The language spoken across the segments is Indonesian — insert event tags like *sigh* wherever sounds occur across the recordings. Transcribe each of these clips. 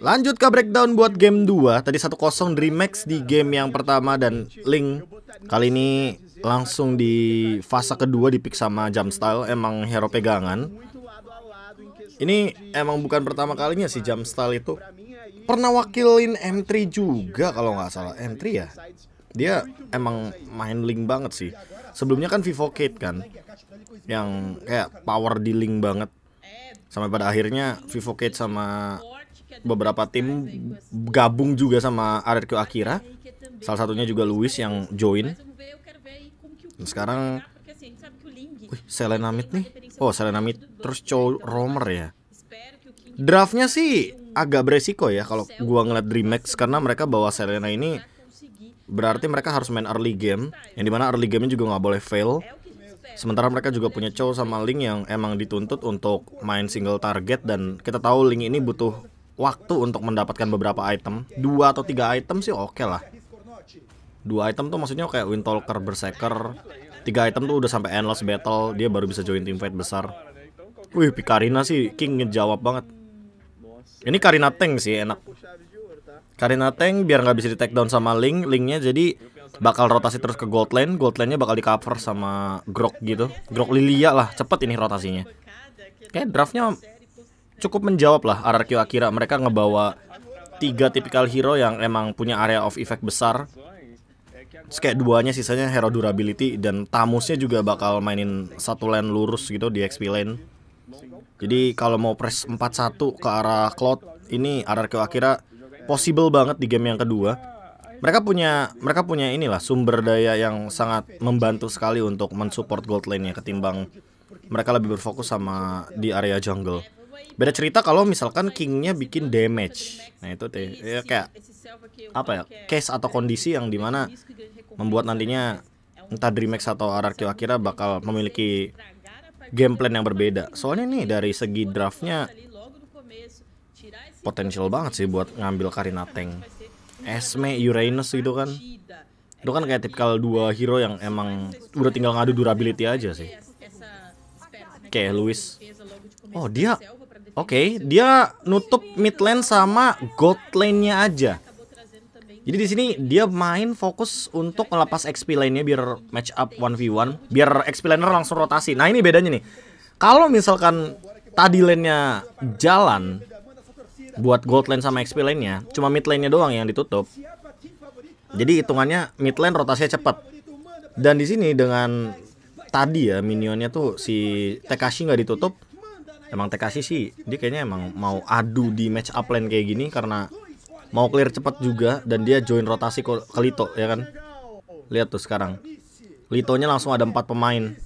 Lanjut ke breakdown buat game 2 Tadi 1-0 Dreamax di game yang pertama Dan Link kali ini langsung di fase kedua di pick sama Jump Style Emang hero pegangan Ini emang bukan pertama kalinya sih Jump Style itu Pernah wakilin M3 juga kalau nggak salah M3 ya Dia emang main Link banget sih Sebelumnya kan Vivo Kate kan Yang kayak power di Link banget Sampai pada akhirnya Vivo Kate sama beberapa tim gabung juga sama RRQ Akira. Salah satunya juga Luis yang join. Dan sekarang Wih, Selena Mid nih. Oh, Selena Mid terus Chow Romer ya. Draftnya sih agak beresiko ya kalau gua ngeliat Dreamax karena mereka bawa Selena ini berarti mereka harus main early game yang dimana early gamenya juga nggak boleh fail. Sementara mereka juga punya Chow sama Link yang emang dituntut untuk main single target dan kita tahu Link ini butuh waktu untuk mendapatkan beberapa item dua atau tiga item sih oke okay lah dua item tuh maksudnya kayak Windtalker Berserker tiga item tuh udah sampai endless battle dia baru bisa join fight besar wih Pikarina sih King ngejawab banget ini Karina Tank sih enak Karina Tank biar nggak bisa di take down sama Link Linknya jadi bakal rotasi terus ke gold lane gold lane-nya bakal di cover sama Grok gitu Grok Lilia lah cepet ini rotasinya kayak draftnya cukup menjawab lah RRQ Akira. Mereka ngebawa tiga tipikal hero yang emang punya area of effect besar. Terus kayak duanya sisanya hero durability dan Tamusnya juga bakal mainin satu lane lurus gitu di XP lane. Jadi kalau mau press 4-1 ke arah Cloud ini RRQ Akira possible banget di game yang kedua mereka punya mereka punya inilah sumber daya yang sangat membantu sekali untuk mensupport gold lane-nya ketimbang mereka lebih berfokus sama di area jungle beda cerita kalau misalkan kingnya bikin damage nah itu teh iya, ya kayak apa ya case atau kondisi yang dimana membuat nantinya entah dreamax atau RRQ akhirnya bakal memiliki game plan yang berbeda soalnya nih dari segi draftnya potensial banget sih buat ngambil Karina Tank Esme Uranus gitu kan itu kan kayak tipikal dua hero yang emang udah tinggal ngadu durability aja sih kayak louis, oh dia Oke, okay, dia nutup mid lane sama gold lane-nya aja. Jadi di sini dia main fokus untuk ngelepas XP lane-nya biar match up 1v1, biar XP laner langsung rotasi. Nah, ini bedanya nih. Kalau misalkan tadi lane-nya jalan buat gold lane sama XP lane-nya, cuma mid lane-nya doang yang ditutup. Jadi hitungannya mid lane rotasinya cepat. Dan di sini dengan tadi ya minionnya tuh si Tekashi nggak ditutup, emang TKC sih dia kayaknya emang mau adu di match up lane kayak gini karena mau clear cepat juga dan dia join rotasi ke, Lito ya kan lihat tuh sekarang Litonya langsung ada empat pemain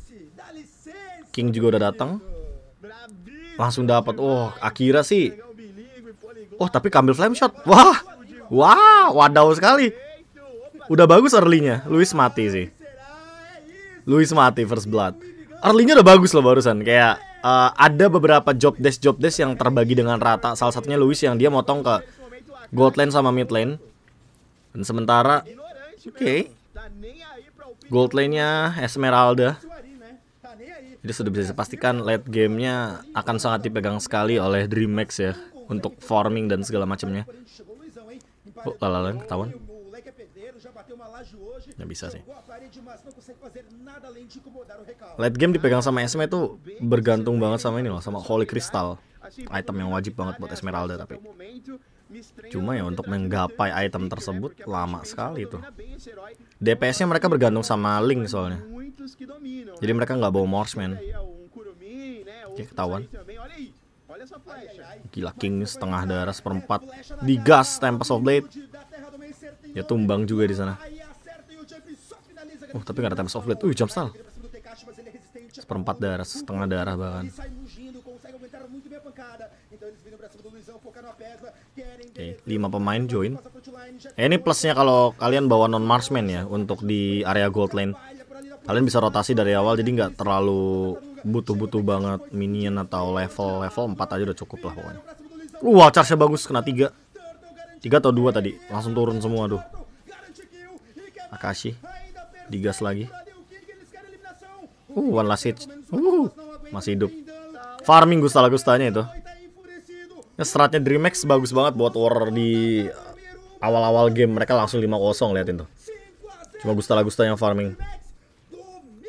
King juga udah datang langsung dapat oh Akira sih oh tapi Kambil flame shot wah wah wadaw sekali udah bagus early-nya Luis mati sih Luis mati first blood early-nya udah bagus loh barusan kayak uh, ada beberapa job desk job desk yang terbagi dengan rata. Salah satunya Luis yang dia motong ke gold lane sama mid lane. Dan sementara oke. Okay, gold lane-nya Esmeralda. Jadi sudah bisa dipastikan late game nya akan sangat dipegang sekali oleh Max ya untuk farming dan segala macamnya. Oh, lalalan ketahuan. Nggak bisa sih. Late game dipegang sama SM itu bergantung banget sama ini loh, sama Holy Crystal. Item yang wajib banget buat Esmeralda tapi. Cuma ya untuk menggapai item tersebut lama sekali tuh. DPS-nya mereka bergantung sama Link soalnya. Jadi mereka nggak bawa Morseman. Oke, ketahuan. Gila King setengah darah seperempat Digas Tempest of Blade Ya tumbang juga di sana. Oh, tapi gak ada time soft lead. Uh, jump stall. Seperempat darah, setengah darah bahkan. Oke, okay, lima pemain join. Eh, ini plusnya kalau kalian bawa non marksman ya untuk di area gold lane. Kalian bisa rotasi dari awal jadi nggak terlalu butuh-butuh banget minion atau level level 4 aja udah cukup lah pokoknya. Wah, charge-nya bagus kena 3. Tiga atau dua tadi Langsung turun semua tuh Akashi Digas lagi Uh One last hit uh, Masih hidup Farming Gustala Gustanya itu ya, Stratnya Dreamax bagus banget buat war di Awal-awal game mereka langsung 5-0 liatin tuh Cuma Gustala Gusta yang farming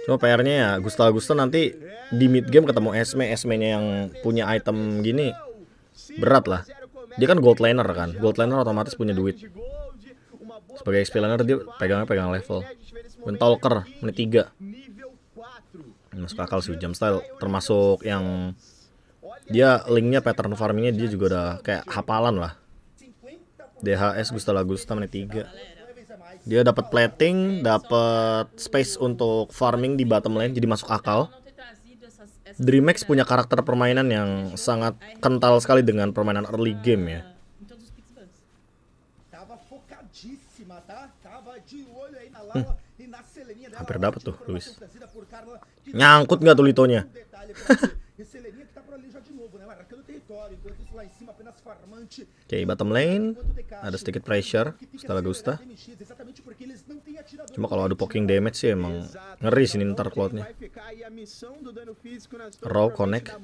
Cuma PR-nya ya Gusta Gusta nanti di mid game ketemu Esme, Esme-nya yang punya item gini berat lah. Dia kan gold laner kan. Gold laner otomatis punya duit. Sebagai XP laner dia pegangnya pegang level. mentalker menit 3. Masuk akal sih jam style termasuk yang dia linknya pattern farmingnya dia juga udah kayak hafalan lah. DHS Gusta Gusta menit 3 dia dapat plating, dapat space untuk farming di bottom lane jadi masuk akal. DreamHack punya karakter permainan yang sangat kental sekali dengan permainan early game ya. Hmm. Hampir dapat tuh, Luis. Nyangkut nggak tuh litonya? *laughs* Oke, okay, bottom lane. Ada sedikit pressure setelah Gusta. Cuma kalau ada poking damage sih emang ngeri nih ntar cloudnya. Raw connect.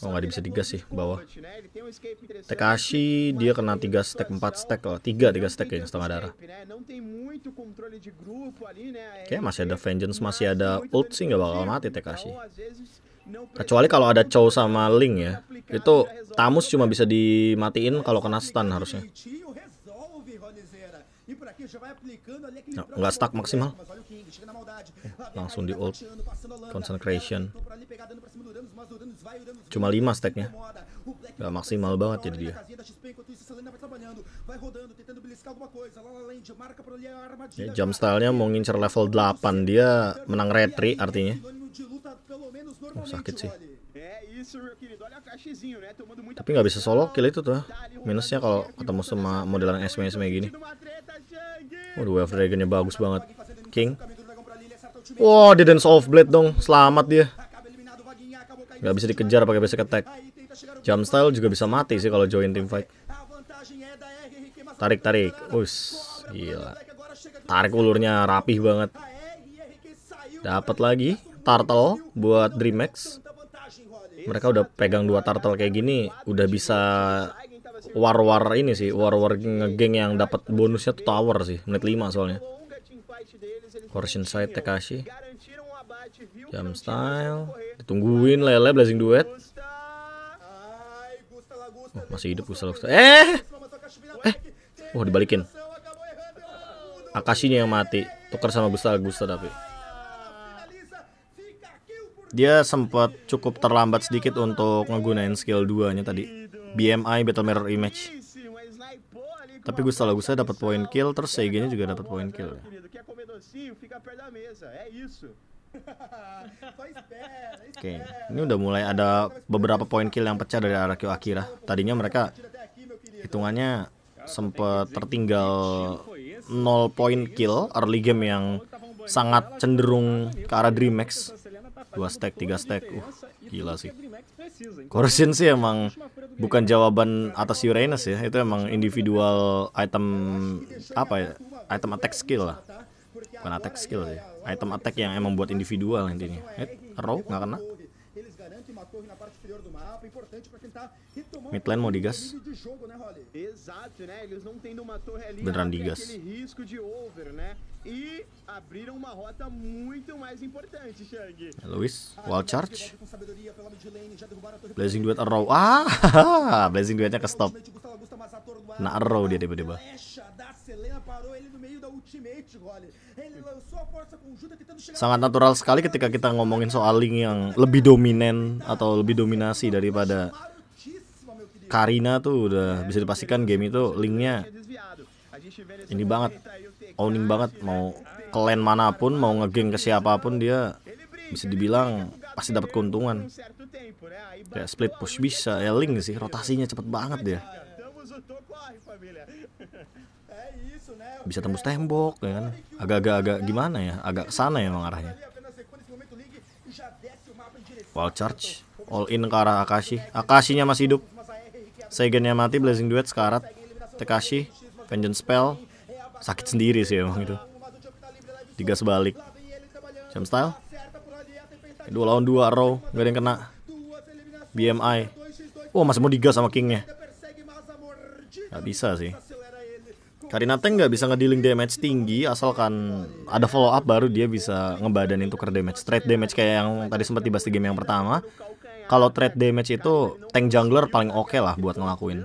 Oh nggak bisa digas sih bawah. Tekashi dia kena 3 stack 4 stack lah, 3 3 stack yang setengah darah. Oke masih ada vengeance, masih ada ult sih nggak bakal mati Tekashi. Kecuali kalau ada Chow sama Link ya. Itu Tamus cuma bisa dimatiin kalau kena stun harusnya nggak stuck maksimal. Langsung di ult. Concentration. Cuma 5 stacknya. nggak maksimal banget jadi dia. Ya, jump stylenya mau ngincer level 8. Dia um menang retri artinya. Oh, sakit sih. Tapi nggak bisa solo kill itu tuh. Ah. Minusnya kalau ketemu sama modelan SM-SM gini. Waduh, wave dragonnya bagus banget. King. Wow, dia dance off blade dong. Selamat dia. Gak bisa dikejar pakai basic attack. Jump style juga bisa mati sih kalau join team fight. Tarik, tarik. Us, gila. Tarik ulurnya rapih banget. Dapat lagi turtle buat Dreamax. Mereka udah pegang dua turtle kayak gini, udah bisa war-war ini sih, war-war ngegeng yang dapat bonusnya tuh tower sih, menit 5 soalnya. Corsion side Tekashi. Jam style, ditungguin Lele blazing duet. Oh, masih hidup Gusta Eh. Eh. Wah, oh, dibalikin. Akashinya yang mati. tuker sama Gusta Gusta tapi. Dia sempat cukup terlambat sedikit untuk ngegunain skill 2-nya tadi. BMI Battle Mirror Image. Tapi gue salah gue dapat poin kill, terus cg juga dapat poin kill. Ya. Oke, okay. ini udah mulai ada beberapa poin kill yang pecah dari arah Kyo Akira. Tadinya mereka hitungannya sempat tertinggal 0 poin kill early game yang sangat cenderung ke arah Dreamax dua stack tiga stack uh gila sih Corsin sih emang bukan jawaban atas Uranus ya itu emang individual item apa ya item attack skill lah bukan attack skill sih item attack yang emang buat individual intinya eh row nggak kena Midland mau digas beneran digas e abriram uma rota muito mais importante, Shang. Luiz, wall charge. Blazing Duet Arrow. Ah, *laughs* Blazing Duetnya ke stop. Nah, Arrow dia tiba-tiba. Sangat natural sekali ketika kita ngomongin soal Link yang lebih dominan atau lebih dominasi daripada Karina tuh udah bisa dipastikan game itu linknya ini banget owning banget mau klan manapun mau ngegeng ke siapapun dia bisa dibilang pasti dapat keuntungan kayak split push bisa ya link sih rotasinya cepet banget dia bisa tembus tembok ya kan agak-agak gimana ya agak kesana ya emang arahnya wall charge all in ke arah Akashi Akashinya masih hidup Seigennya mati Blazing Duet sekarat Tekashi Vengeance Spell sakit sendiri sih emang itu tiga sebalik jam style dua lawan dua row nggak ada yang kena BMI oh masih mau digas sama kingnya nggak bisa sih Karina Teng nggak bisa ngedealing damage tinggi asalkan ada follow up baru dia bisa ngebadanin tuker damage trade damage kayak yang tadi sempat dibahas di game yang pertama kalau trade damage itu tank jungler paling oke okay lah buat ngelakuin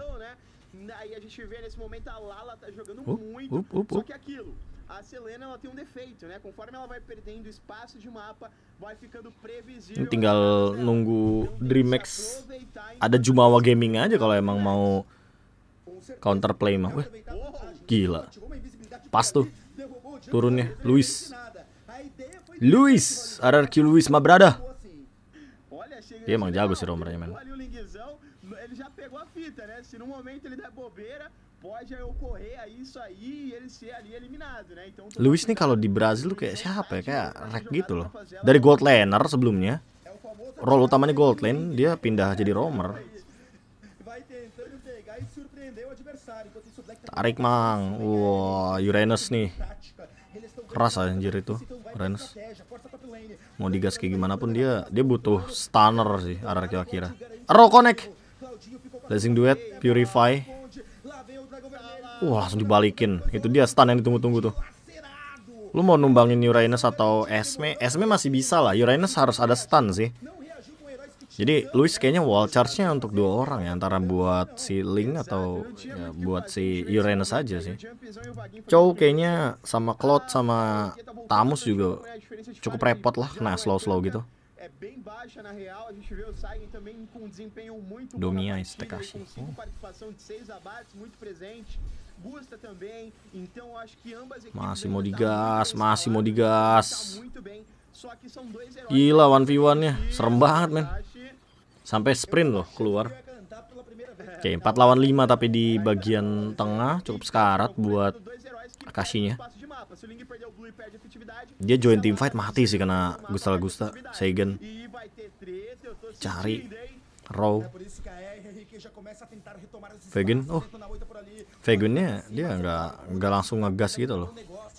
gente vê nesse momento a Lala tá jogando uh, muito, uh, uh, uh, só que aquilo, a Selena ela tem um defeito, né? Conforme ela vai perdendo espaço de mapa, vai ficando previsível. Eu Tinggal nunggu Dreamax ada Jumawa Gaming aja kalau emang mau counter play mah. Weh, gila. Pas tuh turunnya Luis. Luis, RRQ Luis, my brother. Dia emang jago si Romer, mano. Ali o Linguizão, ele já pegou a fita, né? Se no momento ele der bobeira, pode ocorrer aí isso aí e ele ser ali eliminado, né? Então, Luis nih kalau di Brazil tuh kayak siapa Que ya? gitu é rec gitu loh. Dari gold laner sebelumnya. Role utamanya gold lane, dia pindah jadi romer. E Tarik mang, wah wow, Uranus nih keras anjir itu Rens mau digas kayak gimana pun dia dia butuh stunner sih arah kira-kira Arrow connect Blazing duet Purify Wah langsung dibalikin itu dia stun yang ditunggu-tunggu tuh lu mau numbangin Uranus atau Esme Esme masih bisa lah Uranus harus ada stun sih jadi Luis kayaknya wall charge-nya untuk dua orang ya antara buat si Ling atau ya, buat si Uranus aja sih. Chow kayaknya sama Claude sama Tamus juga cukup repot lah Nah, slow-slow gitu. Domia Tekashi. Oh. Masih mau digas, masih mau digas. Gila 1 v one nya Serem banget men Sampai sprint loh keluar Oke 4 lawan 5 tapi di bagian tengah cukup sekarat buat Akashinya Dia join team fight mati sih kena Gustala Gusta Seigen Cari Row Fegen oh nya dia nggak nggak langsung ngegas gitu loh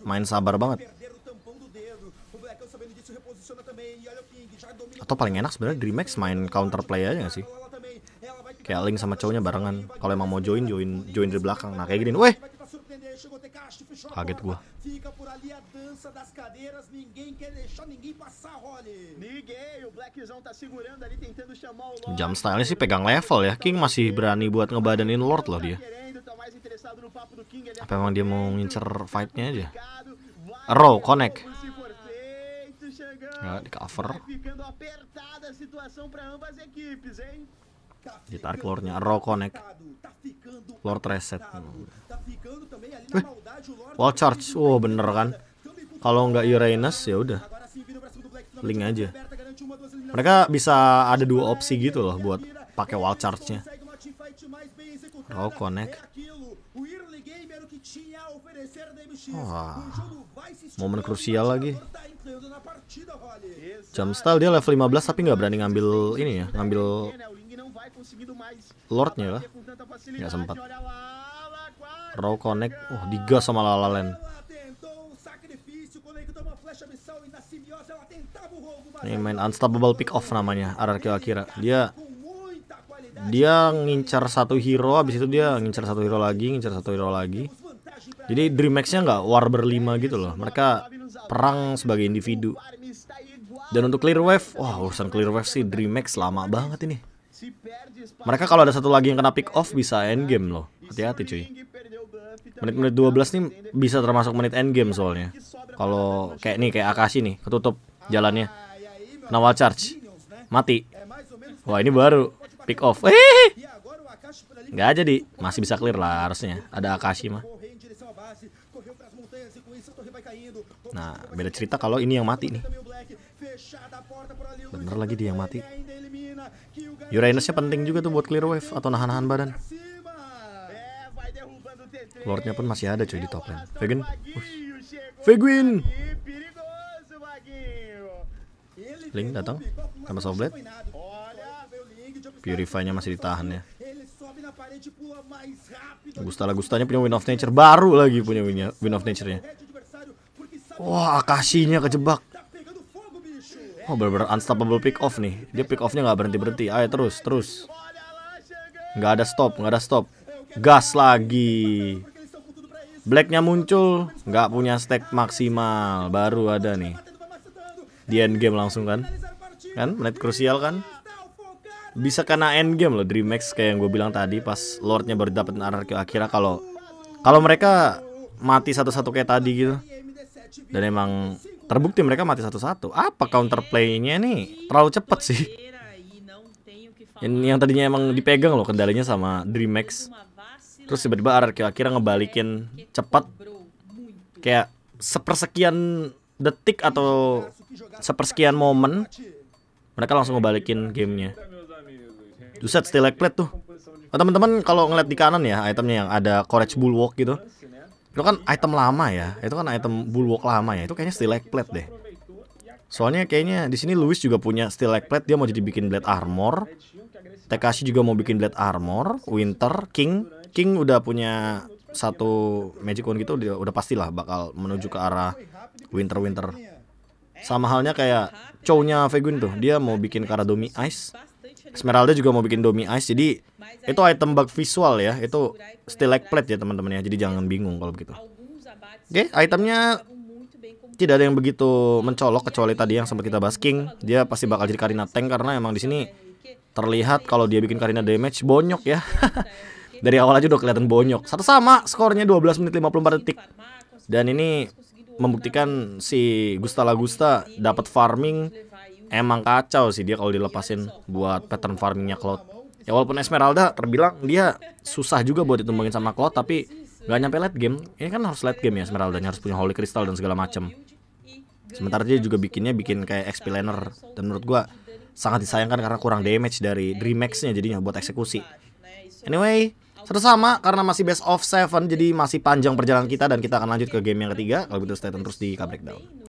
Main sabar banget atau paling enak sebenarnya Dreamax main counter play aja gak sih kayak link sama cowoknya barengan kalau emang mau join join join di belakang nah kayak gini weh kaget gua jam style sih pegang level ya King masih berani buat ngebadanin Lord loh dia apa emang dia mau ngincer fightnya aja Row connect di cover. Ditarik lore raw connect. Lore reset. wall charge. Oh, bener kan? Kalau nggak Uranus ya udah. Link aja. Mereka bisa ada dua opsi gitu loh buat pakai wall charge-nya. Raw connect. Wah, momen krusial lagi. Jam style dia level 15 tapi nggak berani ngambil ini ya, ngambil Lordnya lah. Nggak sempat. Raw connect, oh digas sama Lalalen. Ini main unstoppable pick off namanya RRQ Akira. Dia dia ngincar satu hero, abis itu dia ngincar satu hero lagi, ngincar satu hero lagi. Jadi Dream Max-nya nggak war berlima gitu loh. Mereka perang sebagai individu. Dan untuk Clear Wave, wah urusan Clear Wave sih Dream Max lama banget ini. Mereka kalau ada satu lagi yang kena pick off bisa end game loh. Hati-hati cuy. Menit-menit 12 nih bisa termasuk menit end game soalnya. Kalau kayak nih kayak Akashi nih ketutup jalannya. Nawal charge. Mati. Wah, ini baru pick off. Hehehe. Nggak jadi, masih bisa clear lah harusnya. Ada Akashi mah. Nah, beda cerita kalau ini yang mati nih. Bener lagi dia yang mati. Uranusnya penting juga tuh buat clear wave atau nahan-nahan badan. Lordnya pun masih ada cuy di top lane. Vegan. Vegan. Link datang. Sama Soblet. Purify-nya masih ditahan ya. Gustala Gustanya punya Win of Nature baru lagi punya win of Nature-nya. Wah, Akashinya kejebak. oh, bener-bener unstoppable pick off nih. Dia pick offnya nggak berhenti-berhenti. Ayo terus, terus. Nggak ada stop, nggak ada stop. Gas lagi. Blacknya muncul, nggak punya stack maksimal. Baru ada nih. Di end game langsung kan? Kan menit krusial kan? Bisa kena end game loh Dreamax kayak yang gue bilang tadi pas Lordnya baru dapetin anarki akhirnya kalau kalau mereka mati satu-satu kayak tadi gitu dan emang terbukti mereka mati satu-satu. Apa counterplaynya nya nih? Terlalu cepet sih. Yang, yang tadinya emang dipegang loh kendalinya sama Dreamax. Terus tiba-tiba RRQ akhirnya ngebalikin cepat kayak sepersekian detik atau sepersekian momen mereka langsung ngebalikin gamenya. Duset, still like plate tuh. Oh, teman-teman kalau ngeliat di kanan ya itemnya yang ada courage bulwark gitu. Itu kan item lama ya. Itu kan item bulwok lama ya. Itu kayaknya steel plate deh. Soalnya kayaknya di sini Louis juga punya steel plate. Dia mau jadi bikin blade armor. Tekashi juga mau bikin blade armor. Winter, King. King udah punya satu magic wand gitu udah, udah pastilah bakal menuju ke arah Winter Winter. Sama halnya kayak cownya Vegun tuh. Dia mau bikin Karadomi Ice. Esmeralda juga mau bikin Domi Ice jadi itu item bug visual ya itu still like plate ya teman-teman ya jadi jangan bingung kalau begitu oke okay, itemnya tidak ada yang begitu mencolok kecuali tadi yang sempat kita bahas King dia pasti bakal jadi Karina tank karena emang di sini terlihat kalau dia bikin Karina damage bonyok ya *laughs* dari awal aja udah kelihatan bonyok satu sama skornya 12 menit 54 detik dan ini membuktikan si Gusta Lagusta dapat farming emang kacau sih dia kalau dilepasin buat pattern farmingnya Cloud. Ya walaupun Esmeralda terbilang dia susah juga buat ditumbangin sama Cloud tapi nggak nyampe late game. Ini kan harus late game ya Esmeralda harus punya Holy Crystal dan segala macem. Sementara dia juga bikinnya bikin kayak XP laner dan menurut gua sangat disayangkan karena kurang damage dari Dreamax-nya jadinya buat eksekusi. Anyway, satu sama karena masih best of seven, jadi masih panjang perjalanan kita dan kita akan lanjut ke game yang ketiga kalau begitu stay terus di Down.